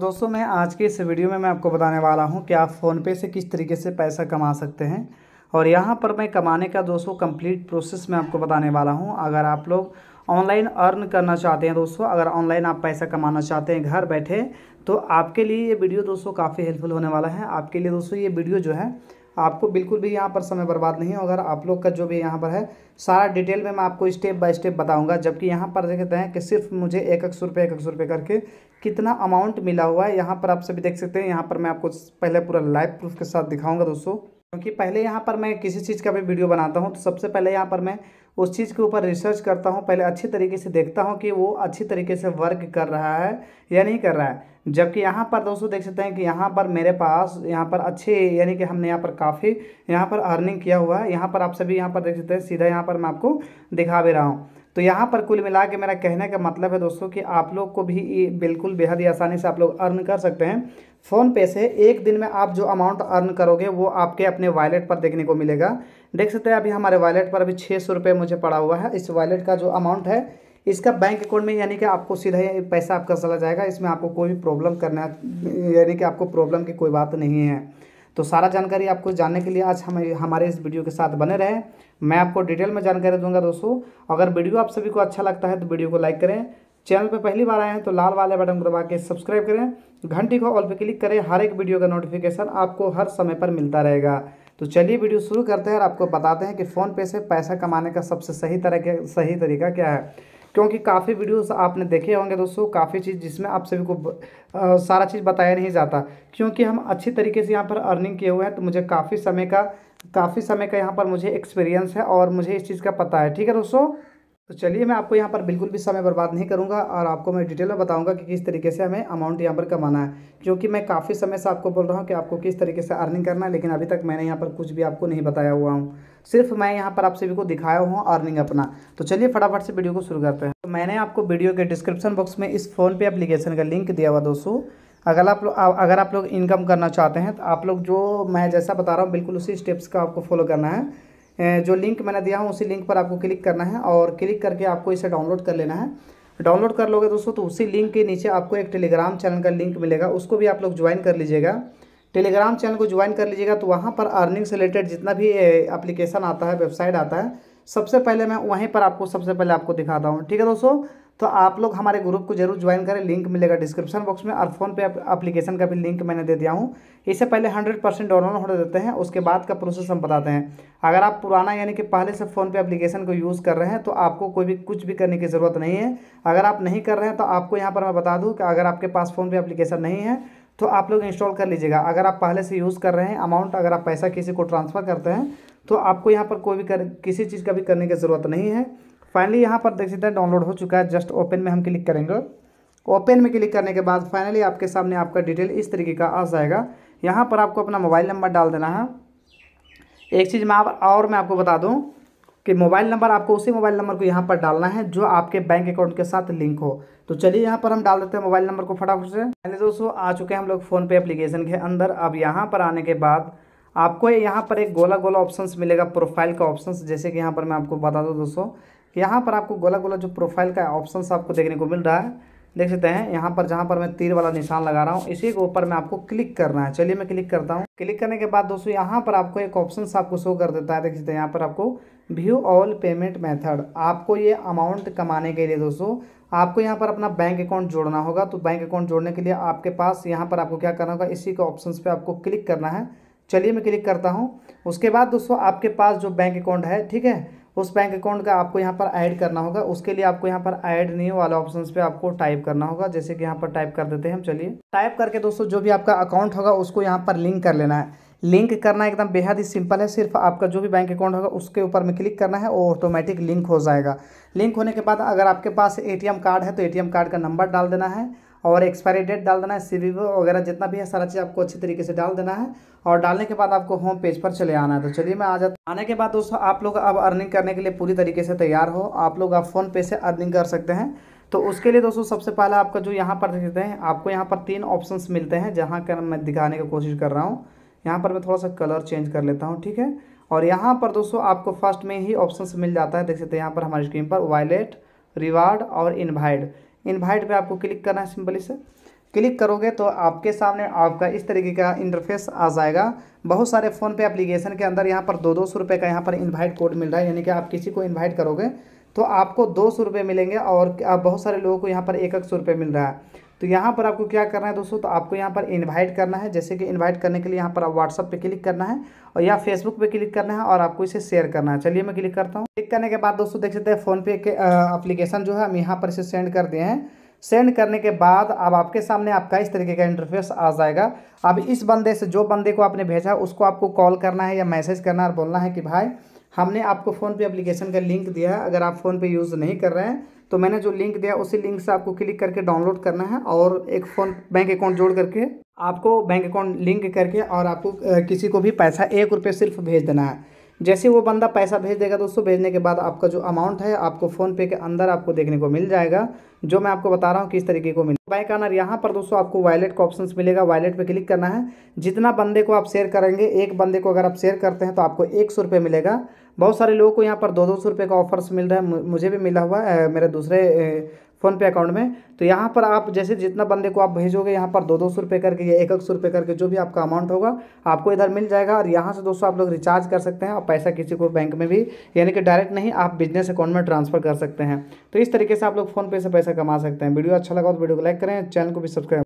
दोस्तों मैं आज के इस वीडियो में मैं आपको बताने वाला हूं कि आप फ़ोनपे से किस तरीके से पैसा कमा सकते हैं और यहां पर मैं कमाने का दोस्तों कंप्लीट प्रोसेस मैं आपको बताने वाला हूं अगर आप लोग ऑनलाइन अर्न करना चाहते हैं दोस्तों अगर ऑनलाइन आप पैसा कमाना चाहते हैं घर बैठे तो आपके लिए ये वीडियो दोस्तों काफ़ी हेल्पफुल होने वाला है आपके लिए दोस्तों ये वीडियो जो है आपको बिल्कुल भी यहाँ पर समय बर्बाद नहीं होगा आप लोग का जो भी यहाँ पर है सारा डिटेल में मैं आपको स्टेप बाय स्टेप बताऊंगा जबकि यहाँ पर देखते हैं कि सिर्फ मुझे एक एक सौ रुपये एक एक सौ रुपये करके कितना अमाउंट मिला हुआ है यहाँ पर आप सभी देख सकते हैं यहाँ पर मैं आपको पहले पूरा लाइव प्रूफ के साथ दिखाऊँगा दोस्तों क्योंकि पहले यहाँ पर मैं किसी चीज़ का भी वीडियो बनाता हूँ तो सबसे पहले यहाँ पर मैं उस चीज़ के ऊपर रिसर्च करता हूँ पहले अच्छी तरीके से देखता हूँ कि वो अच्छी तरीके से वर्क कर रहा है या नहीं कर रहा है जबकि यहाँ पर दोस्तों देख सकते हैं कि यहाँ पर मेरे पास यहाँ पर अच्छे यानी कि हमने यहाँ पर काफ़ी यहाँ पर अर्निंग किया हुआ है यहाँ पर आप सभी यहाँ पर देख सकते हैं सीधा यहाँ पर मैं आपको दिखा भी रहा हूँ तो यहाँ पर कुल मिला के मेरा कहने का मतलब है दोस्तों कि आप लोग को भी बिल्कुल बेहद ही आसानी से आप लोग अर्न कर सकते हैं फ़ोनपे से एक दिन में आप जो अमाउंट अर्न करोगे वो आपके अपने वॉलेट पर देखने को मिलेगा देख सकते हैं अभी हमारे वॉलेट पर अभी छः सौ रुपये मुझे पड़ा हुआ है इस वॉलेट का जो अमाउंट है इसका बैंक अकाउंट में यानी कि आपको सीधा ही पैसा आपका चला जाएगा इसमें आपको कोई भी प्रॉब्लम करना यानी कि आपको प्रॉब्लम की कोई बात नहीं है तो सारा जानकारी आपको जानने के लिए आज हम हमारे इस वीडियो के साथ बने रहें मैं आपको डिटेल में जानकारी दूंगा दोस्तों अगर वीडियो आप सभी को अच्छा लगता है तो वीडियो को लाइक करें चैनल पर पहली बार आए हैं तो लाल वाले बटन को दबा के सब्सक्राइब करें घंटी को ऑल पे क्लिक करें हर एक वीडियो का नोटिफिकेशन आपको हर समय पर मिलता रहेगा तो चलिए वीडियो शुरू करते हैं और आपको बताते हैं कि फ़ोनपे से पैसा कमाने का सबसे सही तरह सही तरीका क्या है क्योंकि काफ़ी वीडियोस आपने देखे होंगे दोस्तों काफ़ी चीज़ जिसमें आप सभी को आ, सारा चीज़ बताया नहीं जाता क्योंकि हम अच्छी तरीके से यहाँ पर अर्निंग किए हुए हैं तो मुझे काफ़ी समय का काफ़ी समय का यहाँ पर मुझे एक्सपीरियंस है और मुझे इस चीज़ का पता है ठीक है दोस्तों तो चलिए मैं आपको यहाँ पर बिल्कुल भी समय बर्बाद नहीं करूँगा और आपको मैं डिटेल में बताऊँगा कि किस तरीके से हमें अमाउंट यहाँ पर कमाना है क्योंकि मैं काफ़ी समय से आपको बोल रहा हूँ कि आपको किस तरीके से अर्निंग करना है लेकिन अभी तक मैंने यहाँ पर कुछ भी आपको नहीं बताया हुआ हूँ सिर्फ मैं यहाँ पर आप सभी को दिखाया हूँ अर्निंग अपना तो चलिए फटाफट से वीडियो को शुरू करते हैं तो मैंने आपको वीडियो के डिस्क्रिप्शन बॉक्स में इस फोन पे एप्लीकेशन का लिंक दिया हुआ दोस्तों अगर आप लोग अगर आप लोग इनकम करना चाहते हैं तो आप लोग जो मैं जैसा बता रहा हूँ बिल्कुल उसी स्टेप्स का आपको फॉलो करना है जो लिंक मैंने दिया हूँ उसी लिंक पर आपको क्लिक करना है और क्लिक करके आपको इसे डाउनलोड कर लेना है डाउनलोड कर लोगे दोस्तों तो उसी लिंक के नीचे आपको एक टेलीग्राम चैनल का लिंक मिलेगा उसको भी आप लोग ज्वाइन कर लीजिएगा टेलीग्राम चैनल को ज्वाइन कर लीजिएगा तो वहाँ पर अर्निंग से रिलेटेड जितना भी एप्लीकेशन आता है वेबसाइट आता है सबसे पहले मैं वहीं पर आपको सबसे पहले आपको दिखाता हूँ ठीक है दोस्तों तो आप लोग हमारे ग्रुप को जरूर ज्वाइन करें लिंक मिलेगा डिस्क्रिप्शन बॉक्स में और फोन पे एप्लीकेशन का भी लिंक मैंने दे दिया हूँ इससे पहले हंड्रेड परसेंट डाउनलोड होने देते हैं उसके बाद का प्रोसेस हम बताते हैं अगर आप पुराना यानी कि पहले से फ़ोन पे एप्लीकेशन को यूज़ कर रहे हैं तो आपको कोई भी कुछ भी करने की ज़रूरत नहीं है अगर आप नहीं कर रहे हैं तो आपको यहाँ पर मैं बता दूँ कि अगर आपके पास फ़ोन पे एप्लीकेशन नहीं है तो आप लोग इंस्टॉल कर लीजिएगा अगर आप पहले से यूज़ कर रहे हैं अमाउंट अगर आप पैसा किसी को ट्रांसफ़र करते हैं तो आपको यहाँ पर कोई भी कर किसी चीज़ का भी करने की ज़रूरत नहीं है फाइनली यहाँ पर देख सकते हैं डाउनलोड हो चुका है जस्ट ओपन में हम क्लिक करेंगे ओपन में क्लिक करने के बाद फाइनली आपके सामने आपका डिटेल इस तरीके का आ जाएगा यहाँ पर आपको अपना मोबाइल नंबर डाल देना है एक चीज़ मैं आप और मैं आपको बता दूँ कि मोबाइल नंबर आपको उसी मोबाइल नंबर को यहाँ पर डालना है जो आपके बैंक अकाउंट के साथ लिंक हो तो चलिए यहाँ पर हम डाल देते हैं मोबाइल नंबर को फटाफट से पहले दोस्तों आ चुके हैं हम लोग फ़ोन पे एप्लीकेशन के अंदर अब यहाँ पर आने के बाद आपको यहाँ पर एक गोला गोला ऑप्शंस मिलेगा प्रोफाइल का ऑप्शंस जैसे कि यहाँ पर मैं आपको बता दूँ दोस्तों यहाँ पर आपको गोला गोला जो प्रोफाइल का ऑप्शंस आपको देखने को मिल रहा है देख सकते हैं यहाँ पर जहाँ पर मैं तीर वाला निशान लगा रहा हूँ इसी के ऊपर मैं आपको क्लिक करना है चलिए मैं क्लिक करता हूँ क्लिक करने के बाद दोस्तों यहाँ पर आपको एक ऑप्शन आपको शो कर देता है देख सकते हैं यहाँ पर आपको व्यू ऑल पेमेंट मेथड आपको ये अमाउंट कमाने के लिए दोस्तों आपको यहाँ पर अपना बैंक अकाउंट जोड़ना होगा तो बैंक अकाउंट जोड़ने के लिए आपके पास यहाँ पर आपको क्या करना होगा इसी के ऑप्शन पर आपको क्लिक करना है चलिए मैं क्लिक करता हूँ उसके बाद दोस्तों आपके पास जो बैंक अकाउंट है ठीक है उस बैंक अकाउंट का आपको यहाँ पर ऐड करना होगा उसके लिए आपको यहाँ पर ऐड न्यू वाले ऑप्शन पे आपको टाइप करना होगा जैसे कि यहाँ पर टाइप कर देते हैं हम चलिए टाइप करके दोस्तों जो भी आपका अकाउंट होगा उसको यहाँ पर लिंक कर लेना है लिंक करना एकदम बेहद ही सिंपल है सिर्फ आपका जो भी बैंक अकाउंट होगा उसके ऊपर में क्लिक करना है और ऑटोमेटिक लिंक हो जाएगा लिंक होने के बाद अगर आपके पास ए कार्ड है तो ए कार्ड का नंबर डाल देना है और एक्सपायरी डेट डाल देना है सी वगैरह जितना भी है सारा चीज़ आपको अच्छी तरीके से डाल देना है और डालने के बाद आपको होम पेज पर चले आना है तो चलिए मैं आ जाता आने के बाद दोस्तों आप लोग अब अर्निंग करने के लिए पूरी तरीके से तैयार हो आप लोग आप फ़ोन पे से अर्निंग कर सकते हैं तो उसके लिए दोस्तों सबसे पहले आपका जो यहाँ पर देखते हैं आपको यहाँ पर तीन ऑप्शंस मिलते हैं जहाँ का मैं दिखाने की कोशिश कर रहा हूँ यहाँ पर मैं थोड़ा सा कलर चेंज कर लेता हूँ ठीक है और यहाँ पर दोस्तों आपको फर्स्ट में ही ऑप्शन मिल जाता है देख सकते हैं यहाँ पर हमारी स्क्रीन पर वायलेट रिवार्ड और इन्वाइट इन्वाइट पे आपको क्लिक करना है सिंपली से क्लिक करोगे तो आपके सामने आपका इस तरीके का इंटरफेस आ जाएगा बहुत सारे फ़ोन पे एप्लीकेशन के अंदर यहाँ पर दो दो सौ रुपये का यहाँ पर इनवाइट कोड मिल रहा है यानी कि आप किसी को इनवाइट करोगे तो आपको दो सौ रुपये मिलेंगे और बहुत सारे लोगों को यहाँ पर एक एक सौ रुपये मिल रहा है तो यहाँ पर आपको क्या करना है दोस्तों तो आपको यहाँ पर इनवाइट करना है जैसे कि इनवाइट करने के लिए यहाँ पर आप व्हाट्सअप पे क्लिक करना है और या फेसबुक पे क्लिक करना है और आपको इसे शेयर करना है चलिए मैं क्लिक करता हूँ क्लिक करने के बाद दोस्तों देख सकते हैं फ़ोनपे के अप्लीकेशन जो है हम यहाँ पर इसे सेंड कर दिए हैं सेंड करने के बाद अब आपके सामने आपका इस तरीके का इंटरफेस आ जाएगा अब इस बंदे से जो बंदे को आपने भेजा उसको आपको कॉल करना है या मैसेज करना है और बोलना है कि भाई हमने आपको फ़ोनपे एप्लीकेशन का लिंक दिया है अगर आप फ़ोनपे यूज़ नहीं कर रहे हैं तो मैंने जो लिंक दिया उसी लिंक से आपको क्लिक करके डाउनलोड करना है और एक फ़ोन बैंक अकाउंट जोड़ करके आपको बैंक अकाउंट लिंक करके और आपको किसी को भी पैसा एक रुपये सिर्फ भेज देना है जैसे वो बंदा पैसा भेज देगा दोस्तों भेजने के बाद आपका जो अमाउंट है आपको फ़ोनपे के अंदर आपको देखने को मिल जाएगा जो मैं आपको बता रहा हूँ किस तरीके को मिल बाइक तो आनर यहाँ पर दोस्तों आपको वॉलेट का ऑप्शन मिलेगा वॉलेट पर क्लिक करना है जितना बंदे को आप शेयर करेंगे एक बंदे को अगर आप शेयर करते हैं तो आपको एक सौ रुपये मिलेगा बहुत सारे लोगों को यहाँ पर दो दो सौ रुपये का ऑफर्स मिल रहा है मुझे भी मिला हुआ है मेरे दूसरे फ़ोनपे अकाउंट में तो यहाँ पर आप जैसे जितना बंदे को आप भेजोगे यहाँ पर दो दो सौ रुपये करके या एक एक सौ रुपये करके जो भी आपका अमाउंट होगा आपको इधर मिल जाएगा और यहाँ से दोस्तों आप लोग रिचार्ज कर सकते हैं और पैसा किसी को बैंक में भी यानी कि डायरेक्ट नहीं आप बिजनेस अकाउंट में ट्रांसफ़र कर सकते हैं तो इस तरीके से आप लोग फ़ोनपे से पैसा कमा सकते हैं वीडियो अच्छा लगा तो वीडियो को लाइक करें चैनल को भी सब्सक्राइब